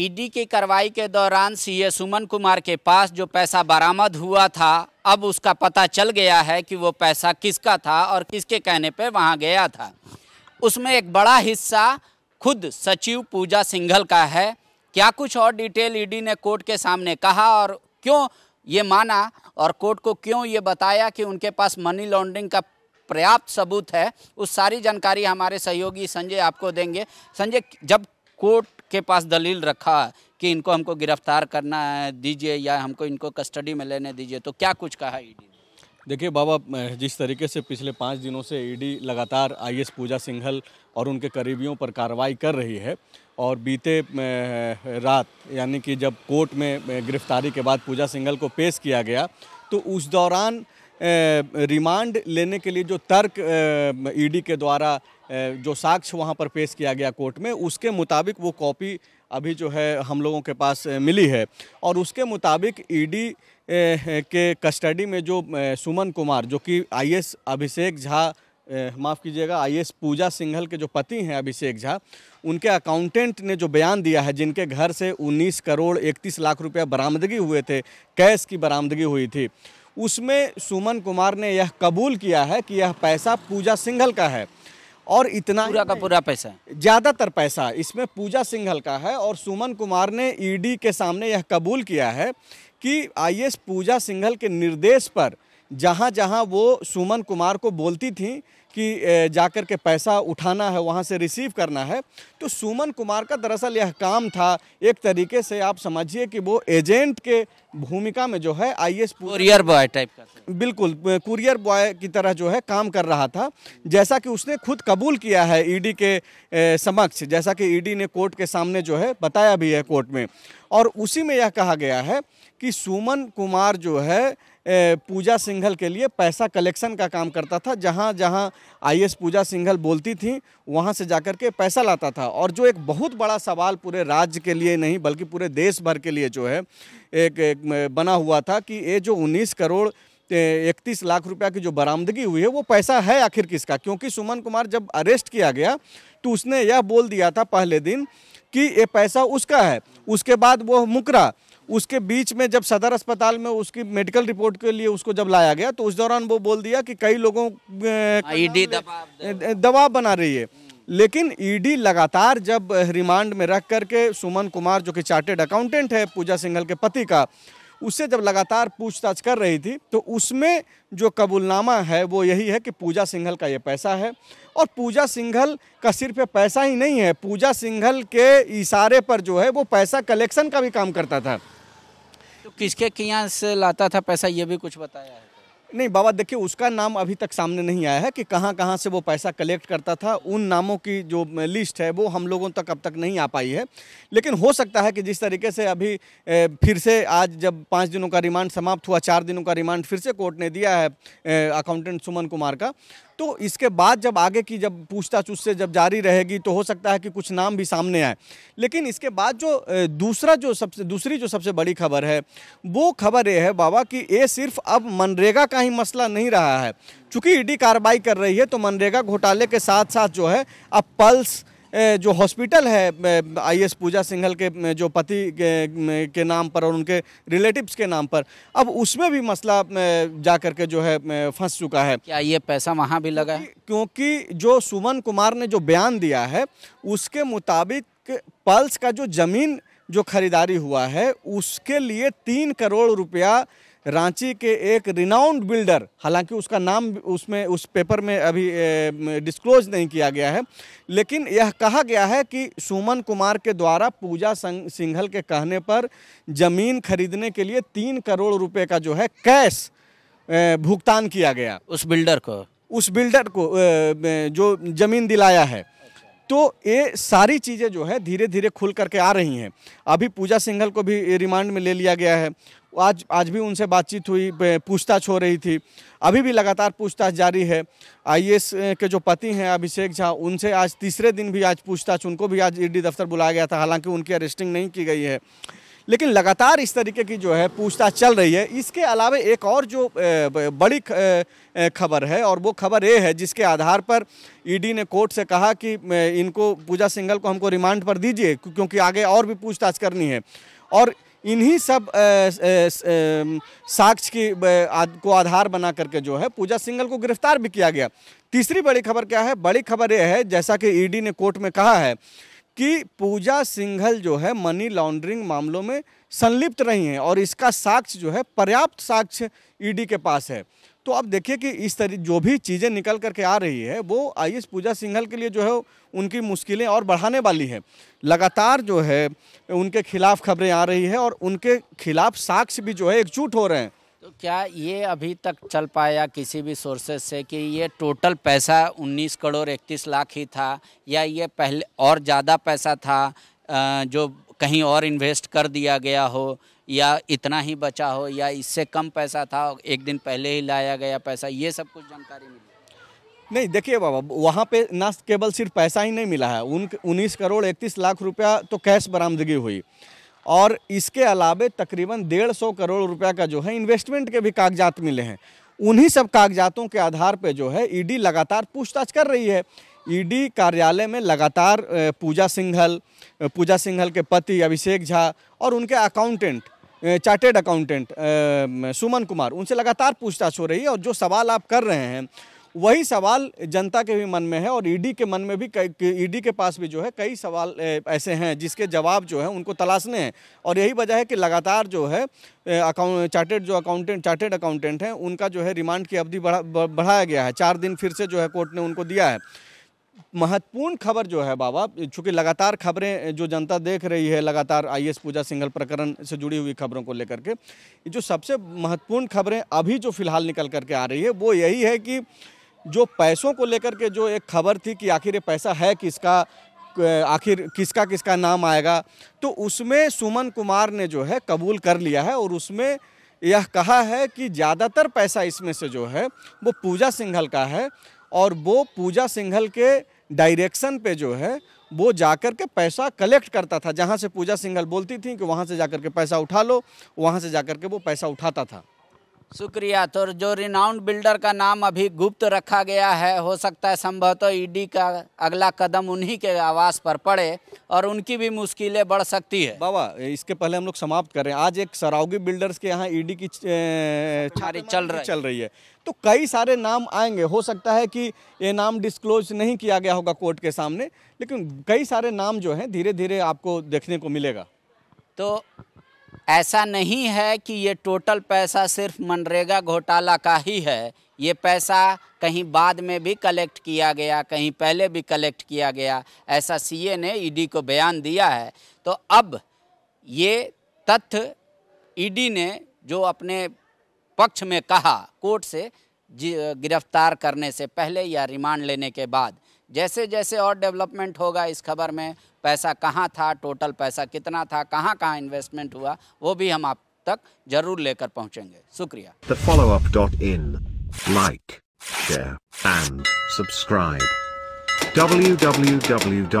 ED की कार्रवाई के दौरान सीए सुमन कुमार के पास जो पैसा बरामद हुआ था अब उसका पता चल गया है कि वो पैसा किसका था और किसके कहने पे वहाँ गया था उसमें एक बड़ा हिस्सा खुद सचिव पूजा सिंघल का है क्या कुछ और डिटेल ईडी ने कोर्ट के सामने कहा और क्यों ये माना और कोर्ट को क्यों ये बताया कि उनके पास मनी लॉन्ड्रिंग का पर्याप्त सबूत है उस सारी जानकारी हमारे सहयोगी संजय आपको देंगे संजय जब कोर्ट के पास दलील रखा कि इनको हमको गिरफ्तार करना है दीजिए या हमको इनको कस्टडी में लेने दीजिए तो क्या कुछ कहा ईडी देखिए बाबा जिस तरीके से पिछले पाँच दिनों से ईडी लगातार आई पूजा सिंघल और उनके करीबियों पर कार्रवाई कर रही है और बीते रात यानी कि जब कोर्ट में गिरफ्तारी के बाद पूजा सिंघल को पेश किया गया तो उस दौरान रिमांड लेने के लिए जो तर्क ईडी के द्वारा जो साक्ष्य वहाँ पर पेश किया गया कोर्ट में उसके मुताबिक वो कॉपी अभी जो है हम लोगों के पास मिली है और उसके मुताबिक ईडी के कस्टडी में जो सुमन कुमार जो कि आईएएस अभिषेक झा माफ़ कीजिएगा आईएएस पूजा सिंघल के जो पति हैं अभिषेक झा उनके अकाउंटेंट ने जो बयान दिया है जिनके घर से 19 करोड़ 31 लाख रुपया बरामदगी हुए थे कैश की बरामदगी हुई थी उसमें सुमन कुमार ने यह कबूल किया है कि यह पैसा पूजा सिंघल का है और इतना पूरा का पूरा पैसा ज़्यादातर पैसा इसमें पूजा सिंघल का है और सुमन कुमार ने ईडी के सामने यह कबूल किया है कि आईएएस पूजा सिंघल के निर्देश पर जहाँ जहाँ वो सुमन कुमार को बोलती थी कि जाकर के पैसा उठाना है वहाँ से रिसीव करना है तो सुमन कुमार का दरअसल यह काम था एक तरीके से आप समझिए कि वो एजेंट के भूमिका में जो है I S courier boy type का बिल्कुल कुरियर बॉय की तरह जो है काम कर रहा था जैसा कि उसने खुद कबूल किया है ईडी के समक्ष जैसा कि ईडी ने कोर्ट के सामने जो है बताया भी है कोर्ट में और उसी में यह कहा गया है कि सुमन कुमार जो है पूजा सिंघल के लिए पैसा कलेक्शन का काम करता था जहाँ जहाँ आई पूजा सिंघल बोलती थी वहाँ से जाकर के पैसा लाता था और जो एक बहुत बड़ा सवाल पूरे राज्य के लिए नहीं बल्कि पूरे देश भर के लिए जो है एक, एक बना हुआ था कि ये जो उन्नीस करोड़ इकतीस लाख रुपया की जो बरामदगी हुई है वो पैसा है आखिर किसका क्योंकि सुमन कुमार जब अरेस्ट किया गया तो उसने यह बोल दिया था पहले दिन कि ये पैसा उसका है उसके बाद वो मुकरा उसके बीच में जब सदर अस्पताल में उसकी मेडिकल रिपोर्ट के लिए उसको जब लाया गया तो उस दौरान वो बोल दिया कि कई लोगों हाँ, e दबाव बना रही है लेकिन ईडी e लगातार जब रिमांड में रख करके सुमन कुमार जो कि चार्टेड अकाउंटेंट है पूजा सिंघल के पति का उससे जब लगातार पूछताछ कर रही थी तो उसमें जो कबूलनामा है वो यही है कि पूजा सिंघल का ये पैसा है और पूजा सिंघल का सिर्फ पैसा ही नहीं है पूजा सिंघल के इशारे पर जो है वो पैसा कलेक्शन का भी काम करता था तो किसके किया से लाता था पैसा ये भी कुछ बताया है नहीं बाबा देखिए उसका नाम अभी तक सामने नहीं आया है कि कहाँ कहाँ से वो पैसा कलेक्ट करता था उन नामों की जो लिस्ट है वो हम लोगों तक अब तक नहीं आ पाई है लेकिन हो सकता है कि जिस तरीके से अभी फिर से आज जब पाँच दिनों का रिमांड समाप्त हुआ चार दिनों का रिमांड फिर से कोर्ट ने दिया है अकाउंटेंट सुमन कुमार का तो इसके बाद जब आगे की जब पूछताछ उससे जब जारी रहेगी तो हो सकता है कि कुछ नाम भी सामने आए लेकिन इसके बाद जो दूसरा जो सबसे दूसरी जो सबसे बड़ी खबर है वो खबर ये है बाबा कि ये सिर्फ अब मनरेगा का ही मसला नहीं रहा है चूँकि ईडी कार्रवाई कर रही है तो मनरेगा घोटाले के साथ साथ जो है अब पल्स जो हॉस्पिटल है आईएएस पूजा सिंघल के जो पति के, के नाम पर और उनके रिलेटिव्स के नाम पर अब उसमें भी मसला जा करके जो है फंस चुका है क्या ये पैसा वहाँ भी लगा है क्योंकि जो सुमन कुमार ने जो बयान दिया है उसके मुताबिक पल्स का जो ज़मीन जो खरीदारी हुआ है उसके लिए तीन करोड़ रुपया रांची के एक रिनाउंड बिल्डर हालांकि उसका नाम उसमें उस पेपर में अभी डिस्क्लोज नहीं किया गया है लेकिन यह कहा गया है कि सुमन कुमार के द्वारा पूजा सिंघल के कहने पर ज़मीन खरीदने के लिए तीन करोड़ रुपए का जो है कैश भुगतान किया गया उस बिल्डर को उस बिल्डर को जो ज़मीन दिलाया है तो ये सारी चीज़ें जो है धीरे धीरे खुल करके आ रही हैं अभी पूजा सिंघल को भी रिमांड में ले लिया गया है आज आज भी उनसे बातचीत हुई पूछताछ हो रही थी अभी भी लगातार पूछताछ जारी है आईएएस के जो पति हैं अभिषेक झा उनसे आज तीसरे दिन भी आज पूछताछ उनको भी आज ईडी दफ्तर बुलाया गया था हालांकि उनकी अरेस्टिंग नहीं की गई है लेकिन लगातार इस तरीके की जो है पूछताछ चल रही है इसके अलावा एक और जो बड़ी खबर है और वो खबर ये है जिसके आधार पर ईडी ने कोर्ट से कहा कि इनको पूजा सिंगल को हमको रिमांड पर दीजिए क्योंकि आगे और भी पूछताछ करनी है और इन्हीं सब साक्ष्य की को आधार बना करके जो है पूजा सिंगल को गिरफ्तार भी किया गया तीसरी बड़ी खबर क्या है बड़ी खबर यह है जैसा कि ईडी ने कोर्ट में कहा है कि पूजा सिंघल जो है मनी लॉन्ड्रिंग मामलों में संलिप्त रही हैं और इसका साक्ष्य जो है पर्याप्त साक्ष्य ईडी e के पास है तो आप देखिए कि इस तरह जो भी चीज़ें निकल करके आ रही है वो आई पूजा सिंघल के लिए जो है उनकी मुश्किलें और बढ़ाने वाली हैं लगातार जो है उनके खिलाफ खबरें आ रही है और उनके खिलाफ साक्ष्य भी जो है एकजुट हो रहे हैं तो क्या ये अभी तक चल पाया किसी भी सोर्सेस से कि ये टोटल पैसा 19 करोड़ इकतीस लाख ही था या ये पहले और ज़्यादा पैसा था जो कहीं और इन्वेस्ट कर दिया गया हो या इतना ही बचा हो या इससे कम पैसा था एक दिन पहले ही लाया गया पैसा ये सब कुछ जानकारी मिली नहीं देखिए बाबा वहाँ पे ना केवल सिर्फ पैसा ही नहीं मिला है उन उन्नीस करोड़ इकतीस लाख रुपया तो कैश बरामदगी हुई और इसके अलावे तकरीबन डेढ़ सौ करोड़ रुपया का जो है इन्वेस्टमेंट के भी कागजात मिले हैं उन्हीं सब कागजातों के आधार पर जो है ईडी e लगातार पूछताछ कर रही है ईडी e कार्यालय में लगातार पूजा सिंघल पूजा सिंघल के पति अभिषेक झा और उनके accountant chartered accountant Suman Kumar उनसे लगातार पूछताछ हो रही है और जो सवाल आप कर रहे हैं वही सवाल जनता के भी मन में है और ईडी e के मन में भी ईडी e के पास भी जो है कई सवाल ऐसे हैं जिसके जवाब जो है उनको तलाशने हैं और यही वजह है कि लगातार जो है अकाउंट चार्टेड जो अकाउंटेंट चार्टेड अकाउंटेंट हैं उनका जो है रिमांड की अवधि बढ़ा बढ़ाया गया है चार दिन फिर से जो है कोर्ट ने उनको दिया है महत्वपूर्ण खबर जो है बाबा चूंकि लगातार खबरें जो जनता देख रही है लगातार एस पूजा सिंगल प्रकरण से जुड़ी हुई खबरों को लेकर के जो सबसे महत्वपूर्ण खबरें अभी जो फिलहाल निकल करके आ रही है वो यही है कि जो पैसों को लेकर के जो एक खबर थी कि आखिर ये पैसा है किसका आखिर किसका किसका नाम आएगा तो उसमें सुमन कुमार ने जो है कबूल कर लिया है और उसमें यह कहा है कि ज़्यादातर पैसा इसमें से जो है वो पूजा सिंघल का है और वो पूजा सिंघल के डायरेक्शन पे जो है वो जाकर के पैसा कलेक्ट करता था जहाँ से पूजा सिंघल बोलती थी कि वहाँ से जाकर के पैसा उठा लो वहाँ से जाकर के वो पैसा उठाता था शुक्रिया तो जो रिनाउंड बिल्डर का नाम अभी गुप्त रखा गया है हो सकता है संभवतः ईडी e का अगला कदम उन्हीं के आवास पर पड़े और उनकी भी मुश्किलें बढ़ सकती है बाबा इसके पहले हम लोग समाप्त करें आज एक सराउगी बिल्डर्स के यहाँ ईडी e की छारी चल रही चल रही है तो कई सारे नाम आएंगे हो सकता है कि ये नाम डिस्क्लोज नहीं किया गया होगा कोर्ट के सामने लेकिन कई सारे नाम जो हैं धीरे धीरे आपको देखने को मिलेगा तो ऐसा नहीं है कि ये टोटल पैसा सिर्फ मनरेगा घोटाला का ही है ये पैसा कहीं बाद में भी कलेक्ट किया गया कहीं पहले भी कलेक्ट किया गया ऐसा सीए ने ईडी e को बयान दिया है तो अब ये तथ्य ईडी e ने जो अपने पक्ष में कहा कोर्ट से गिरफ्तार करने से पहले या रिमांड लेने के बाद जैसे जैसे और डेवलपमेंट होगा इस खबर में पैसा कहाँ था टोटल पैसा कितना था कहाँ कहाँ इन्वेस्टमेंट हुआ वो भी हम आप तक जरूर लेकर पहुँचेंगे शुक्रिया the follow up dot in like and subscribe www.thefollowup.in